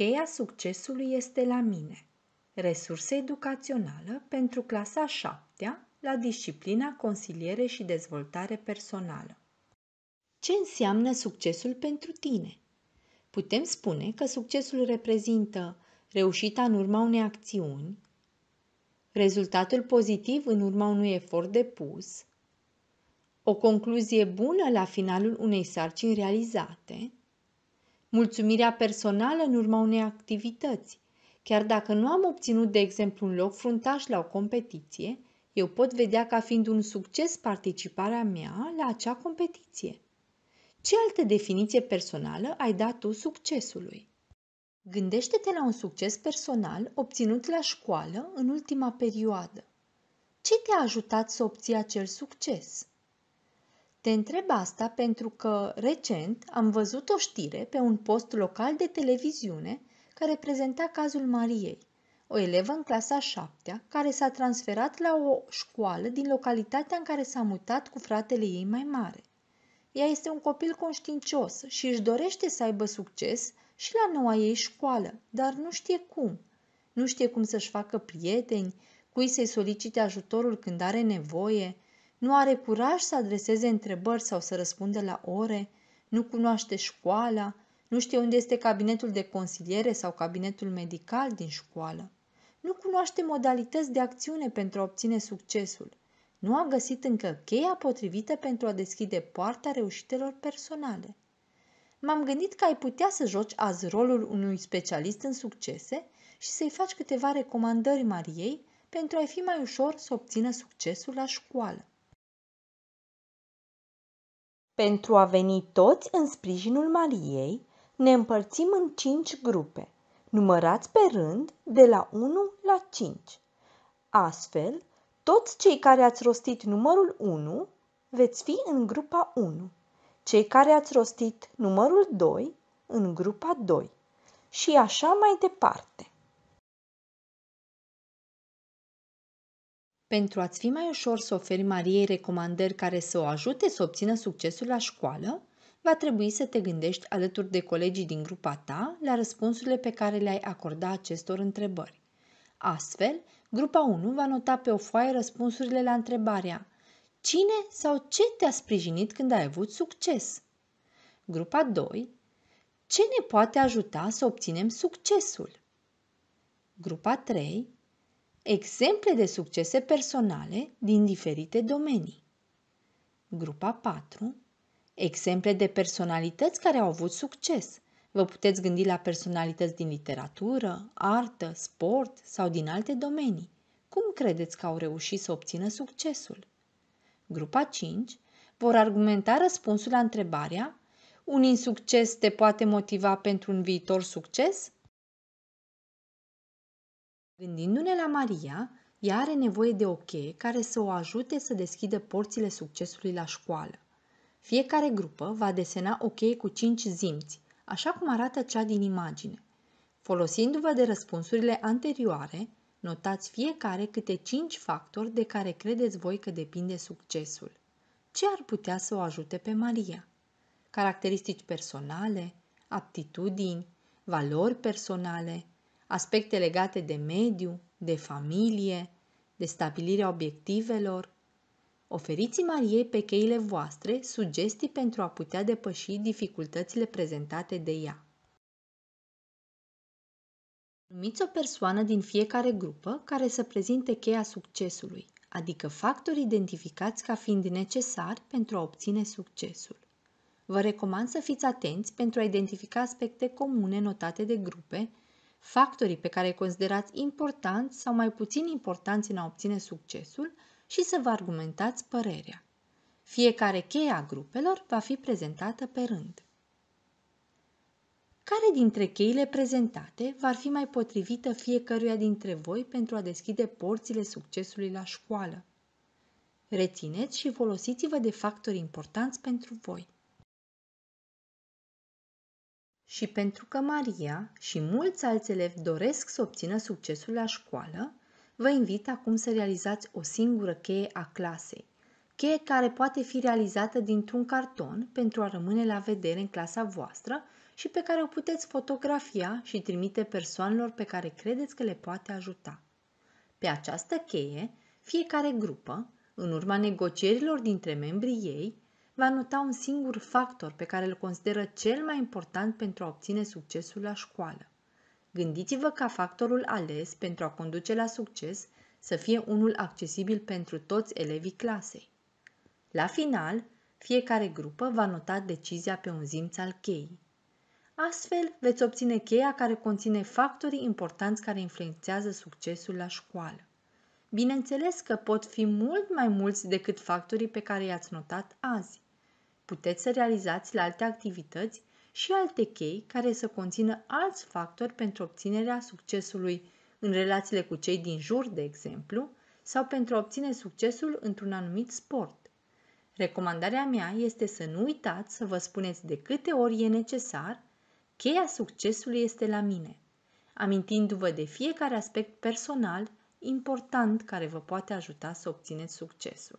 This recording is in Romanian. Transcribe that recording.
Cheia succesului este la mine. Resurse educațională pentru clasa 7 la disciplina consiliere și dezvoltare personală. Ce înseamnă succesul pentru tine? Putem spune că succesul reprezintă reușita în urma unei acțiuni, rezultatul pozitiv în urma unui efort depus, o concluzie bună la finalul unei sarcini realizate, mulțumirea personală în urma unei activități. Chiar dacă nu am obținut, de exemplu, un loc fruntaș la o competiție, eu pot vedea ca fiind un succes participarea mea la acea competiție. Ce altă definiție personală ai dat tu succesului? Gândește-te la un succes personal obținut la școală în ultima perioadă. Ce te-a ajutat să obții acel succes? Te întreb asta pentru că recent am văzut o știre pe un post local de televiziune care prezenta cazul Mariei, o elevă în clasa 7 care s-a transferat la o școală din localitatea în care s-a mutat cu fratele ei mai mare. Ea este un copil conștiincios și își dorește să aibă succes și la noua ei școală, dar nu știe cum. Nu știe cum să-și facă prieteni, cui să-i solicite ajutorul când are nevoie, nu are curaj să adreseze întrebări sau să răspundă la ore, nu cunoaște școala, nu știe unde este cabinetul de consiliere sau cabinetul medical din școală. Nu cunoaște modalități de acțiune pentru a obține succesul. Nu a găsit încă cheia potrivită pentru a deschide poarta reușitelor personale. M-am gândit că ai putea să joci azi rolul unui specialist în succese și să-i faci câteva recomandări Mariei pentru a-i fi mai ușor să obțină succesul la școală. Pentru a veni toți în sprijinul Mariei, ne împărțim în cinci grupe, numărați pe rând de la 1 la 5. Astfel, toți cei care ați rostit numărul 1 veți fi în grupa 1, cei care ați rostit numărul 2 în grupa 2 și așa mai departe. Pentru a-ți fi mai ușor să oferi Mariei recomandări care să o ajute să obțină succesul la școală, va trebui să te gândești alături de colegii din grupa ta la răspunsurile pe care le-ai acorda acestor întrebări. Astfel, grupa 1 va nota pe o foaie răspunsurile la întrebarea Cine sau ce te-a sprijinit când ai avut succes? Grupa 2 Ce ne poate ajuta să obținem succesul? Grupa 3 Exemple de succese personale din diferite domenii. Grupa 4. Exemple de personalități care au avut succes. Vă puteți gândi la personalități din literatură, artă, sport sau din alte domenii. Cum credeți că au reușit să obțină succesul? Grupa 5 vor argumenta răspunsul la întrebarea Un insucces te poate motiva pentru un viitor succes? Gândindu-ne la Maria, ea are nevoie de o cheie care să o ajute să deschidă porțile succesului la școală. Fiecare grupă va desena o cheie cu cinci zimți, așa cum arată cea din imagine. Folosindu-vă de răspunsurile anterioare, notați fiecare câte cinci factori de care credeți voi că depinde succesul. Ce ar putea să o ajute pe Maria? Caracteristici personale, aptitudini, valori personale, aspecte legate de mediu, de familie, de stabilirea obiectivelor. Oferiți Mariei pe cheile voastre sugestii pentru a putea depăși dificultățile prezentate de ea. Numiți o persoană din fiecare grupă care să prezinte cheia succesului, adică factori identificați ca fiind necesari pentru a obține succesul. Vă recomand să fiți atenți pentru a identifica aspecte comune notate de grupe factorii pe care îi considerați importanți sau mai puțin importanți în a obține succesul și să vă argumentați părerea. Fiecare cheie a grupelor va fi prezentată pe rând. Care dintre cheile prezentate va fi mai potrivită fiecăruia dintre voi pentru a deschide porțile succesului la școală? Rețineți și folosiți-vă de factori importanți pentru voi și pentru că Maria și mulți alți elevi doresc să obțină succesul la școală, vă invit acum să realizați o singură cheie a clasei, cheie care poate fi realizată dintr-un carton pentru a rămâne la vedere în clasa voastră și pe care o puteți fotografia și trimite persoanelor pe care credeți că le poate ajuta. Pe această cheie, fiecare grupă, în urma negocierilor dintre membrii ei, va nota un singur factor pe care îl consideră cel mai important pentru a obține succesul la școală. Gândiți-vă ca factorul ales pentru a conduce la succes să fie unul accesibil pentru toți elevii clasei. La final, fiecare grupă va nota decizia pe un zimț al cheii. Astfel, veți obține cheia care conține factorii importanți care influențează succesul la școală. Bineînțeles că pot fi mult mai mulți decât factorii pe care i-ați notat azi puteți să realizați la alte activități și alte chei care să conțină alți factori pentru obținerea succesului în relațiile cu cei din jur, de exemplu, sau pentru a obține succesul într-un anumit sport. Recomandarea mea este să nu uitați să vă spuneți de câte ori e necesar, cheia succesului este la mine, amintindu-vă de fiecare aspect personal important care vă poate ajuta să obțineți succesul.